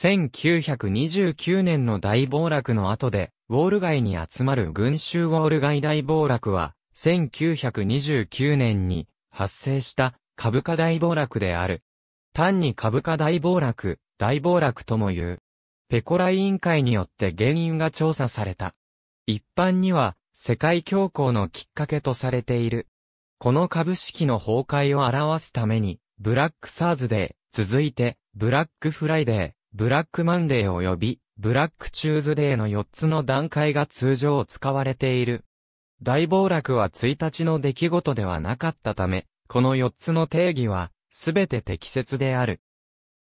1929年の大暴落の後で、ウォール街に集まる群衆ウォール街大暴落は、1929年に発生した株価大暴落である。単に株価大暴落、大暴落とも言う。ペコラ委員会によって原因が調査された。一般には、世界恐慌のきっかけとされている。この株式の崩壊を表すために、ブラックサーズデー、続いて、ブラックフライデー、ブラックマンデー及び、ブラックチューズデーの4つの段階が通常使われている。大暴落は1日の出来事ではなかったため、この4つの定義は、すべて適切である。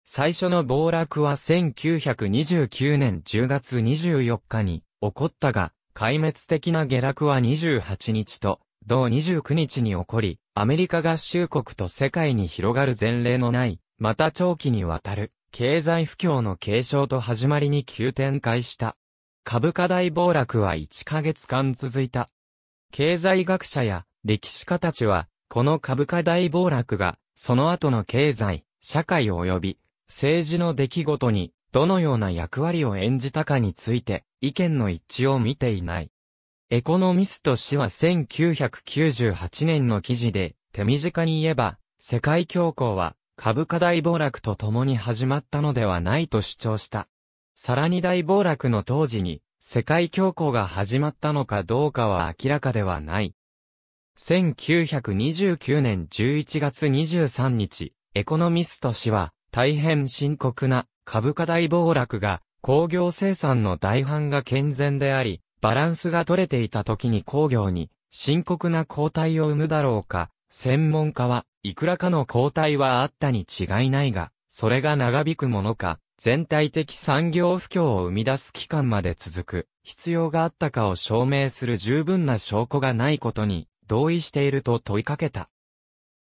最初の暴落は1929年10月24日に起こったが、壊滅的な下落は28日と、同29日に起こり、アメリカ合衆国と世界に広がる前例のない、また長期にわたる経済不況の継承と始まりに急展開した。株価大暴落は1ヶ月間続いた。経済学者や歴史家たちは、この株価大暴落が、その後の経済、社会及び、政治の出来事に、どのような役割を演じたかについて、意見の一致を見ていない。エコノミスト氏は1998年の記事で、手短に言えば、世界恐慌は、株価大暴落と共に始まったのではないと主張した。さらに大暴落の当時に、世界恐慌が始まったのかどうかは明らかではない。1929年11月23日、エコノミスト氏は、大変深刻な株価大暴落が、工業生産の大半が健全であり、バランスが取れていた時に工業に深刻な後退を生むだろうか、専門家はいくらかの交代はあったに違いないが、それが長引くものか、全体的産業不況を生み出す期間まで続く、必要があったかを証明する十分な証拠がないことに、同意していると問いかけた。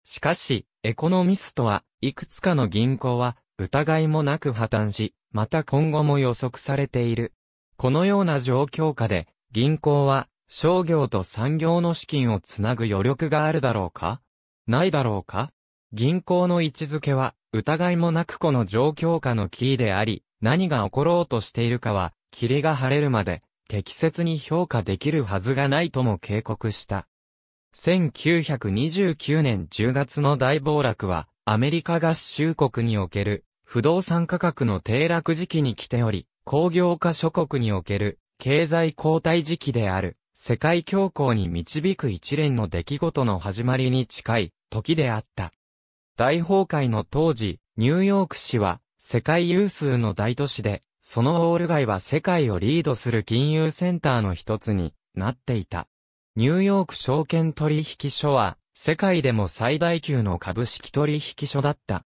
しかし、エコノミストは、いくつかの銀行は、疑いもなく破綻し、また今後も予測されている。このような状況下で、銀行は、商業と産業の資金をつなぐ余力があるだろうかないだろうか銀行の位置づけは、疑いもなくこの状況下のキーであり、何が起ころうとしているかは、霧が晴れるまで、適切に評価できるはずがないとも警告した。1929年10月の大暴落は、アメリカ合衆国における、不動産価格の低落時期に来ており、工業化諸国における、経済交代時期である。世界恐慌に導く一連の出来事の始まりに近い時であった。大崩壊の当時、ニューヨーク市は世界有数の大都市で、そのウォール街は世界をリードする金融センターの一つになっていた。ニューヨーク証券取引所は世界でも最大級の株式取引所だった。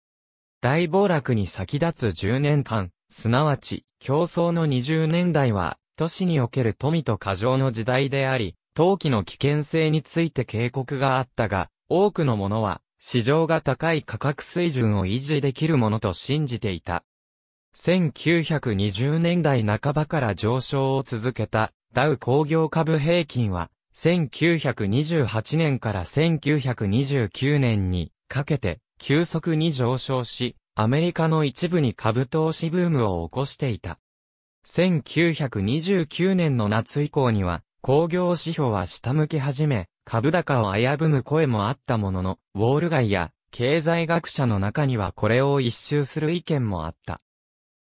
大暴落に先立つ10年間、すなわち競争の20年代は都市における富と過剰の時代であり、陶器の危険性について警告があったが、多くのものは、市場が高い価格水準を維持できるものと信じていた。1920年代半ばから上昇を続けたダウ工業株平均は、1928年から1929年にかけて急速に上昇し、アメリカの一部に株投資ブームを起こしていた。1929年の夏以降には、工業指標は下向き始め、株高を危ぶむ声もあったものの、ウォール街や経済学者の中にはこれを一周する意見もあった。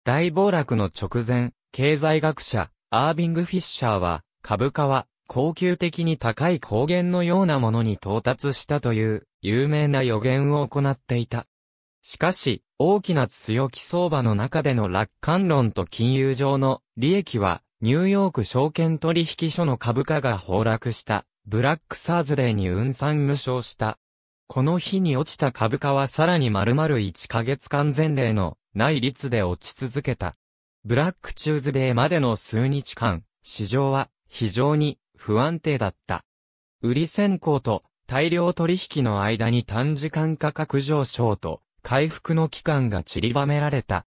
大暴落の直前、経済学者、アービング・フィッシャーは、株価は、高級的に高い高原のようなものに到達したという、有名な予言を行っていた。しかし、大きな強気相場の中での楽観論と金融上の利益は、ニューヨーク証券取引所の株価が崩落した、ブラックサーズデーに運算無償した。この日に落ちた株価はさらに丸々1ヶ月間前例のない率で落ち続けた。ブラックチューズデーまでの数日間、市場は非常に不安定だった。売り先行と大量取引の間に短時間価格上昇と回復の期間が散りばめられた。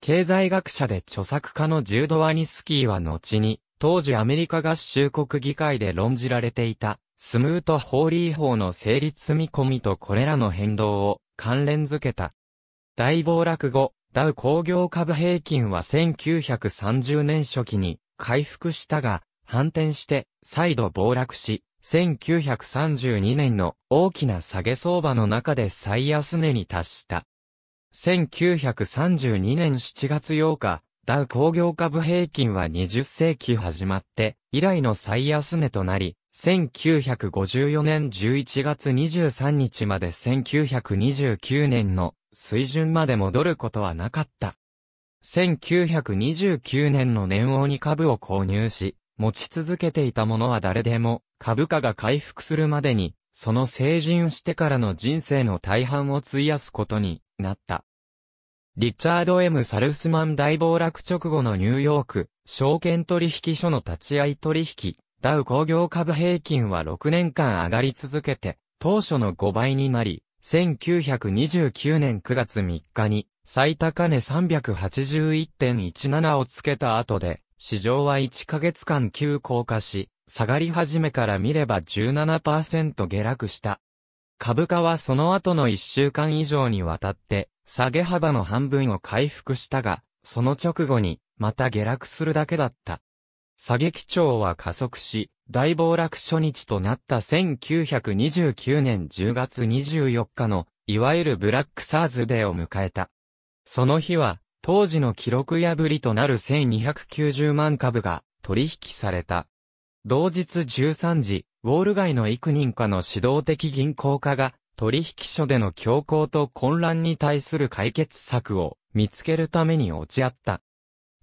経済学者で著作家のジュード・ワニスキーは後に、当時アメリカ合衆国議会で論じられていた、スムート・ホーリー法の成立見込みとこれらの変動を関連づけた。大暴落後、ダウ工業株平均は1930年初期に回復したが、反転して再度暴落し、1932年の大きな下げ相場の中で最安値に達した。1932年7月8日、ダウ工業株平均は20世紀始まって以来の最安値となり、1954年11月23日まで1929年の水準まで戻ることはなかった。1929年の年王に株を購入し、持ち続けていたものは誰でも株価が回復するまでに、その成人してからの人生の大半を費やすことになった。リチャード・ M・ サルスマン大暴落直後のニューヨーク、証券取引所の立ち会い取引、ダウ工業株平均は6年間上がり続けて、当初の5倍になり、1929年9月3日に最高値381.17をつけた後で、市場は1ヶ月間急降下し、下がり始めから見れば17%下落した。株価はその後の1週間以上にわたって、下げ幅の半分を回復したが、その直後に、また下落するだけだった。下げ基調は加速し、大暴落初日となった1929年10月24日の、いわゆるブラックサーズデーを迎えた。その日は、当時の記録破りとなる1290万株が取引された。同日13時、ウォール街の幾人かの指導的銀行家が、取引所での強行と混乱に対する解決策を見つけるために落ち合った。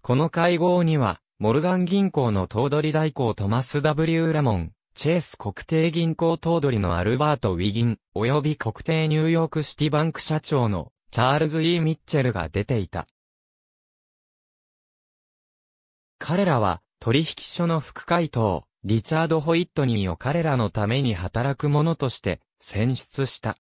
この会合には、モルガン銀行の頭取代行トマス W ラモン、チェース国定銀行頭取のアルバート・ウィギン、及び国定ニューヨークシティバンク社長のチャールズ・ E・ ミッチェルが出ていた。彼らは取引所の副会頭、リチャード・ホイットニーを彼らのために働く者として選出した。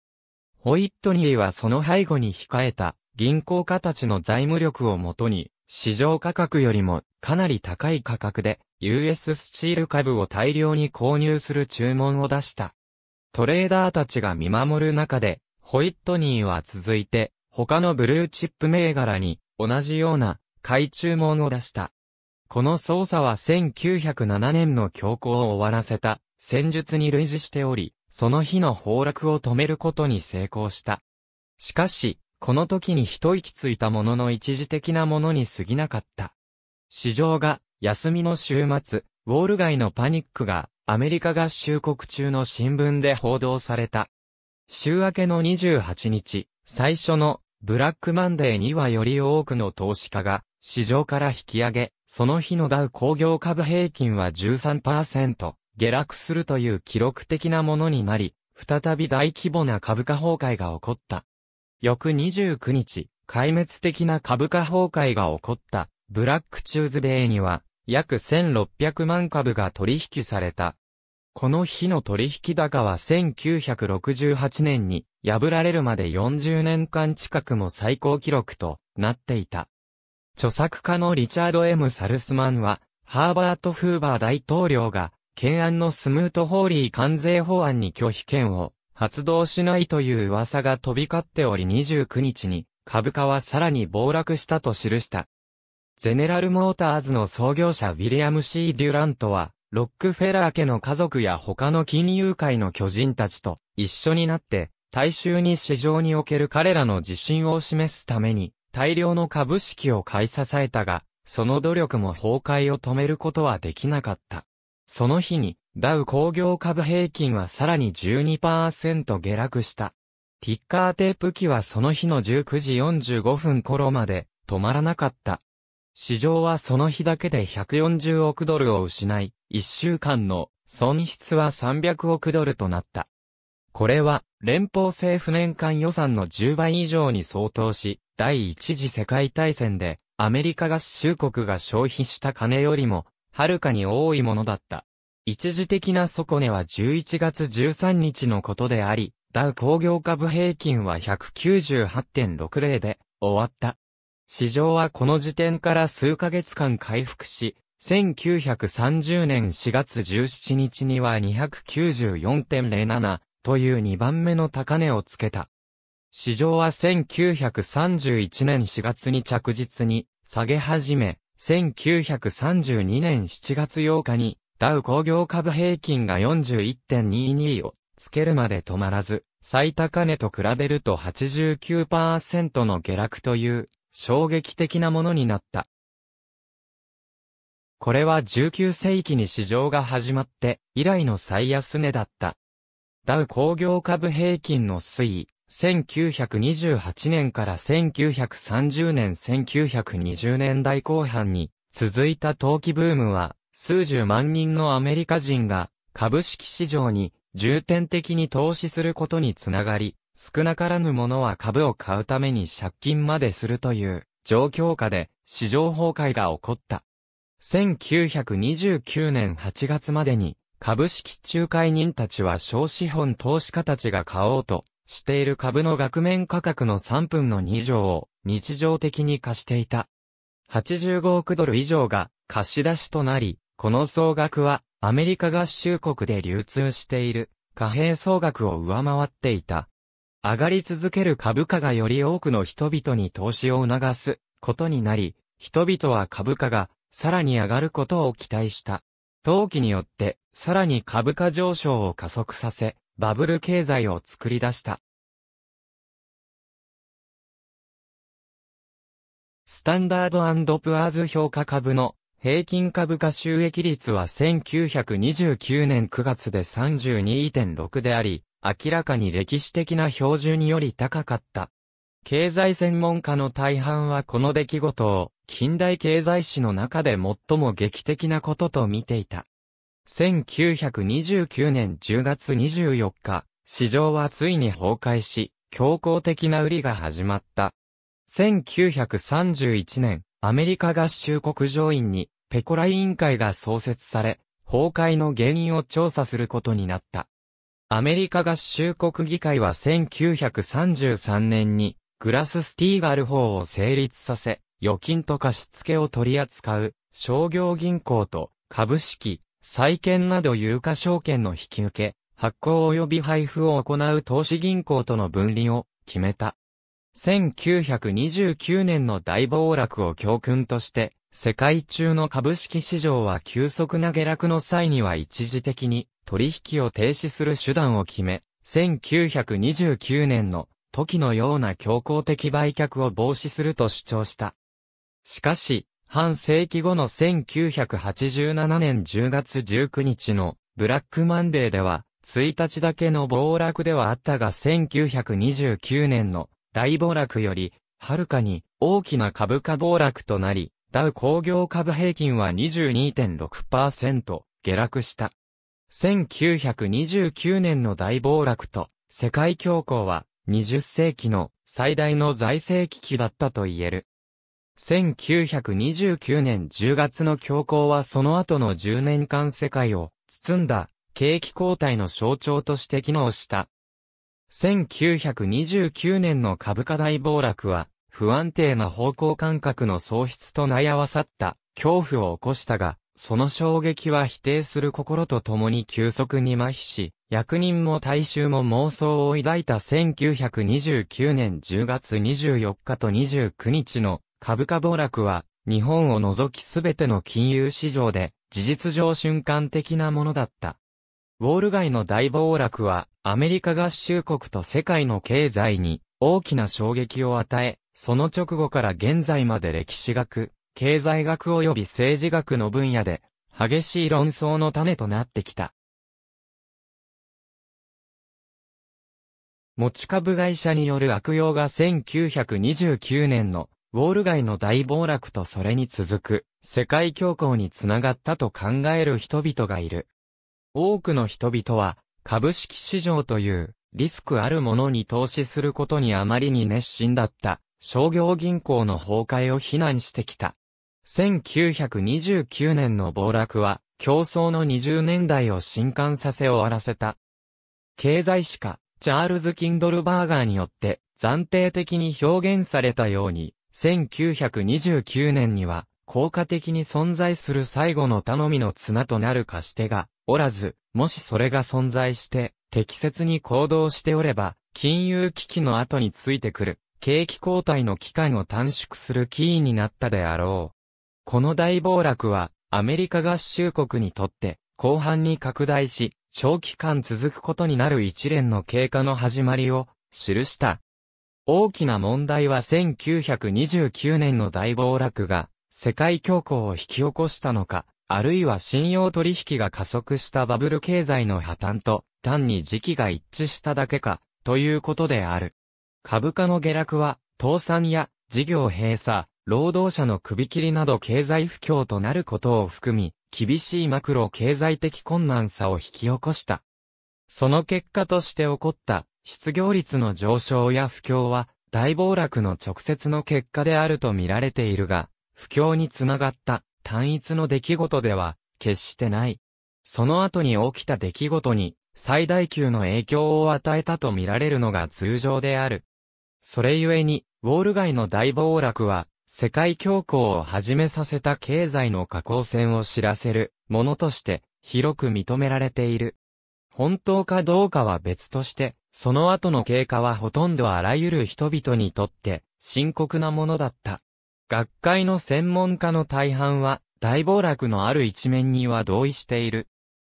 ホイットニーはその背後に控えた銀行家たちの財務力をもとに市場価格よりもかなり高い価格で US スチール株を大量に購入する注文を出した。トレーダーたちが見守る中で、ホイットニーは続いて他のブルーチップ銘柄に同じような買い注文を出した。この捜査は1907年の強行を終わらせた戦術に類似しており、その日の崩落を止めることに成功した。しかし、この時に一息ついたものの一時的なものに過ぎなかった。市場が、休みの週末、ウォール街のパニックが、アメリカ合衆国中の新聞で報道された。週明けの28日、最初のブラックマンデーにはより多くの投資家が市場から引き上げ、その日のダウ工業株平均は13%下落するという記録的なものになり、再び大規模な株価崩壊が起こった。翌29日、壊滅的な株価崩壊が起こったブラックチューズデーには約1600万株が取引された。この日の取引高は1968年に破られるまで40年間近くも最高記録となっていた。著作家のリチャード・ M・ サルスマンは、ハーバート・フーバー大統領が、懸案のスムート・ホーリー関税法案に拒否権を発動しないという噂が飛び交っており29日に株価はさらに暴落したと記した。ゼネラルモーターズの創業者ウィリアム・ C・ デュラントは、ロックフェラー家の家族や他の金融界の巨人たちと一緒になって、大衆に市場における彼らの自信を示すために、大量の株式を買い支えたが、その努力も崩壊を止めることはできなかった。その日に、ダウ工業株平均はさらに12%下落した。ティッカーテープ機はその日の19時45分頃まで止まらなかった。市場はその日だけで140億ドルを失い、1週間の損失は300億ドルとなった。これは連邦政府年間予算の10倍以上に相当し、第一次世界大戦でアメリカ合衆国が消費した金よりも、はるかに多いものだった。一時的な底値は11月13日のことであり、ダウ工業株平均は198.60で終わった。市場はこの時点から数ヶ月間回復し、1930年4月17日には294.07という2番目の高値をつけた。市場は1931年4月に着実に下げ始め、1932年7月8日にダウ工業株平均が41.22をつけるまで止まらず、最高値と比べると89%の下落という衝撃的なものになった。これは19世紀に市場が始まって以来の最安値だった。ダウ工業株平均の推移、1928年から1930年1920年代後半に続いた投機ブームは、数十万人のアメリカ人が株式市場に重点的に投資することにつながり、少なからぬ者は株を買うために借金までするという状況下で市場崩壊が起こった。1929年8月までに株式仲介人たちは小資本投資家たちが買おうとしている株の額面価格の3分の2上を日常的に貸していた。85億ドル以上が貸し出しとなり、この総額はアメリカ合衆国で流通している貨幣総額を上回っていた。上がり続ける株価がより多くの人々に投資を促すことになり、人々は株価がさらに上がることを期待した。投機によってさらに株価上昇を加速させ、バブル経済を作り出した。スタンダードプアーズ評価株の平均株価収益率は1929年9月で32.6であり、明らかに歴史的な標準により高かった。経済専門家の大半はこの出来事を近代経済史の中で最も劇的なことと見ていた。1929年10月24日、市場はついに崩壊し、強硬的な売りが始まった。1931年、アメリカ合衆国上院にペコラ委員会が創設され、崩壊の原因を調査することになった。アメリカ合衆国議会は1933年にグラススティーガル法を成立させ、預金と貸付を取り扱う商業銀行と株式、債券など有価証券の引き受け、発行及び配布を行う投資銀行との分離を決めた。1929年の大暴落を教訓として、世界中の株式市場は急速な下落の際には一時的に取引を停止する手段を決め、1929年の時のような強行的売却を防止すると主張した。しかし、半世紀後の1987年10月19日のブラックマンデーでは、1日だけの暴落ではあったが1929年の大暴落より、はるかに大きな株価暴落となり、ダウ工業株平均は22.6%下落した。1929年の大暴落と、世界恐慌は、20世紀の最大の財政危機だったと言える。1929年10月の恐慌はその後の10年間世界を包んだ景気交代の象徴として機能した。1929年の株価大暴落は不安定な方向感覚の喪失と悩わさった恐怖を起こしたが、その衝撃は否定する心と共に急速に麻痺し、役人も大衆も妄想を抱いた1929年10月24日と29日の株価暴落は、日本を除きすべての金融市場で、事実上瞬間的なものだった。ウォール街の大暴落は、アメリカ合衆国と世界の経済に大きな衝撃を与え、その直後から現在まで歴史学、経済学及び政治学の分野で、激しい論争の種となってきた。持ち株会社による悪用が1929年のウォール街の大暴落とそれに続く世界恐慌につながったと考える人々がいる。多くの人々は株式市場というリスクあるものに投資することにあまりに熱心だった商業銀行の崩壊を非難してきた。1929年の暴落は、競争の20年代を震撼させ終わらせた。経済史家、チャールズ・キンドルバーガーによって、暫定的に表現されたように、1929年には、効果的に存在する最後の頼みの綱となる貸し手が、おらず、もしそれが存在して、適切に行動しておれば、金融危機の後についてくる、景気交代の期間を短縮するキーになったであろう。この大暴落は、アメリカ合衆国にとって、後半に拡大し、長期間続くことになる一連の経過の始まりを、記した。大きな問題は1929年の大暴落が、世界恐慌を引き起こしたのか、あるいは信用取引が加速したバブル経済の破綻と、単に時期が一致しただけか、ということである。株価の下落は、倒産や事業閉鎖、労働者の首切りなど経済不況となることを含み、厳しいマクロ経済的困難さを引き起こした。その結果として起こった失業率の上昇や不況は大暴落の直接の結果であると見られているが、不況につながった単一の出来事では決してない。その後に起きた出来事に最大級の影響を与えたと見られるのが通常である。それゆえに、ウォール街の大暴落は世界恐慌を始めさせた経済の下降線を知らせるものとして広く認められている。本当かどうかは別として、その後の経過はほとんどあらゆる人々にとって深刻なものだった。学会の専門家の大半は大暴落のある一面には同意している。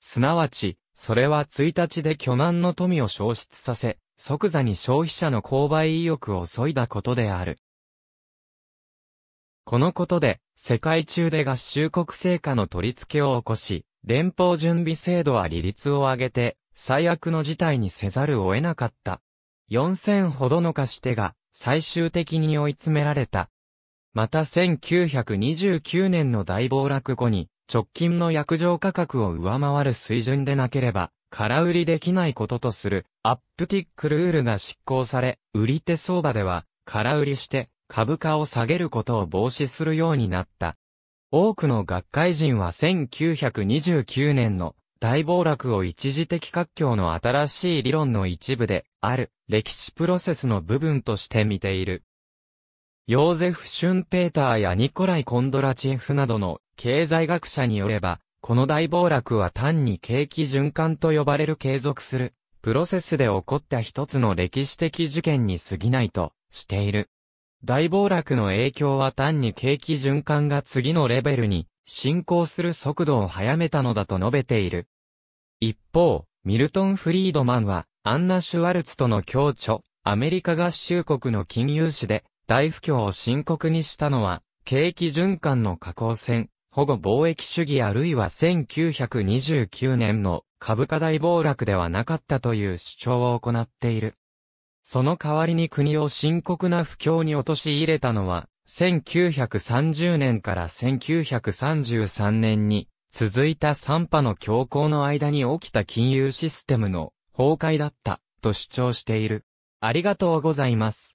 すなわち、それは1日で巨難の富を消失させ、即座に消費者の購買意欲を削いだことである。このことで、世界中で合衆国成果の取り付けを起こし、連邦準備制度は利率を上げて、最悪の事態にせざるを得なかった。4000ほどの貸し手が、最終的に追い詰められた。また1929年の大暴落後に、直近の薬状価格を上回る水準でなければ、空売りできないこととする、アップティックルールが執行され、売り手相場では、空売りして、株価を下げることを防止するようになった。多くの学会人は1929年の大暴落を一時的活況の新しい理論の一部である歴史プロセスの部分として見ている。ヨーゼフ・シュンペーターやニコライ・コンドラチェフなどの経済学者によれば、この大暴落は単に景気循環と呼ばれる継続するプロセスで起こった一つの歴史的事件に過ぎないとしている。大暴落の影響は単に景気循環が次のレベルに進行する速度を早めたのだと述べている。一方、ミルトン・フリードマンは、アンナ・シュワルツとの共著、アメリカ合衆国の金融史で、大不況を深刻にしたのは、景気循環の下降線、保護貿易主義あるいは1929年の株価大暴落ではなかったという主張を行っている。その代わりに国を深刻な不況に陥れたのは、1930年から1933年に続いた3波の強行の間に起きた金融システムの崩壊だったと主張している。ありがとうございます。